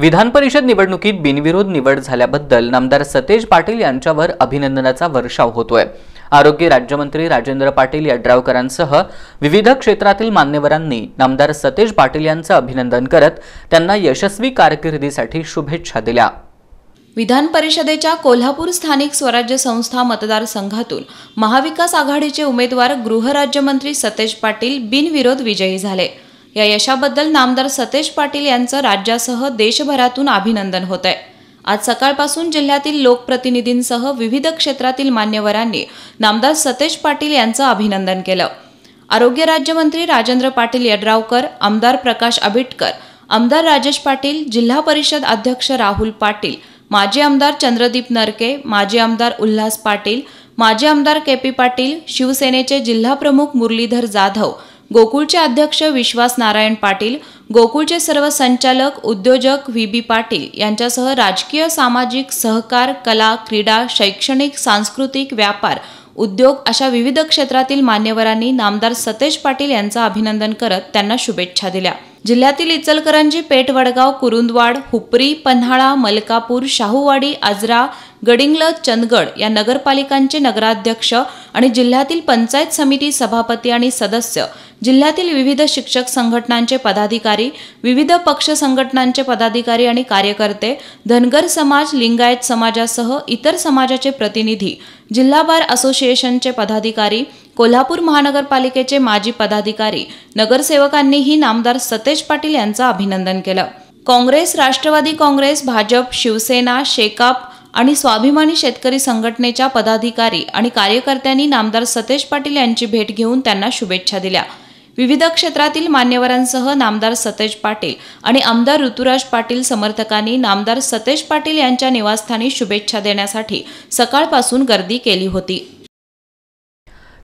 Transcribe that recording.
विधान परिषद निवडणुकीत बिनविरोध निवड झाल्याबद्दल नामदार सतेज पाटील यांच्यावर अभिनंदनाचा वर्षाव होतोय आरोग्य राज्यमंत्री राजेंद्र पाटील यड्रावकरांसह विविध क्षेत्रातील मान्यवरांनी नामदार सतेज पाटील यांचं अभिनंदन करत त्यांना यशस्वी कारकिर्दीसाठी शुभेच्छा दिल्या विधान परिषदेच्या कोल्हापूर स्थानिक स्वराज्य संस्था मतदारसंघातून महाविकास आघाडीचे उमेदवार गृहराज्यमंत्री सतेज पाटील बिनविरोध विजयी झाले या यशाबद्दल नामदार सतेज पाटील यांचं राज्यासह देशभरातून अभिनंदन होत आहे आज सकाळपासून जिल्ह्यातील लोकप्रतिनिधींसह विविध क्षेत्रातील मान्यवरांनी नामदार सतेज पाटील यांचं अभिनंदन केलं आरोग्य राज्यमंत्री राजेंद्र पाटील यड्रावकर आमदार प्रकाश आबिटकर आमदार राजेश पाटील जिल्हा परिषद अध्यक्ष राहुल पाटील माजी आमदार चंद्रदीप नरके माजी आमदार उल्हास पाटील माजी आमदार के पी पाटील शिवसेनेचे जिल्हाप्रमुख मुरलीधर जाधव गोकुळचे अध्यक्ष विश्वास नारायण पाटील गोकुळचे सर्व संचालक उद्योजक व्ही बी पाटील यांच्यासह राजकीय सामाजिक सहकार कला क्रीडा शैक्षणिक सांस्कृतिक व्यापार उद्योग अशा विविध क्षेत्रातील मान्यवरांनी नामदार सतेज पाटील यांचं अभिनंदन करत त्यांना शुभेच्छा दिल्या जिल्ह्यातील इचलकरंजी पेठ वडगाव कुरुंदवाड हुपरी पन्हाळा मलकापूर शाहूवाडी आजरा गडिंगल चंदगड या नगरपालिकांचे नगराध्यक्ष आणि जिल्ह्यातील पंचायत समिती सभापती आणि सदस्य जिल्ह्यातील विविध शिक्षक संघटनांचे पदाधिकारी विविध पक्ष संघटनांचे पदाधिकारी आणि कार्यकर्ते धनगर समाज लिंगायत समाजासह इतर समाजाचे प्रतिनिधी जिल्हा बार असोसिएशनचे पदाधिकारी कोल्हापूर महानगरपालिकेचे माजी पदाधिकारी नगरसेवकांनीही नामदार सतेज पाटील यांचं अभिनंदन केलं काँग्रेस राष्ट्रवादी काँग्रेस भाजप शिवसेना शेकाप आणि स्वाभिमानी शेतकरी संघटनेच्या पदाधिकारी आणि कार्यकर्त्यांनी नामदार सतेज पाटील यांची भेट घेऊन त्यांना शुभेच्छा दिल्या विविध क्षेत्रातील मान्यवरांसह नामदार सतेज पाटील आणि आमदार ऋतुराज पाटील समर्थकांनी नामदार सतेज पाटील यांच्या निवासस्थानी शुभेच्छा देण्यासाठी सकाळपासून गर्दी केली होती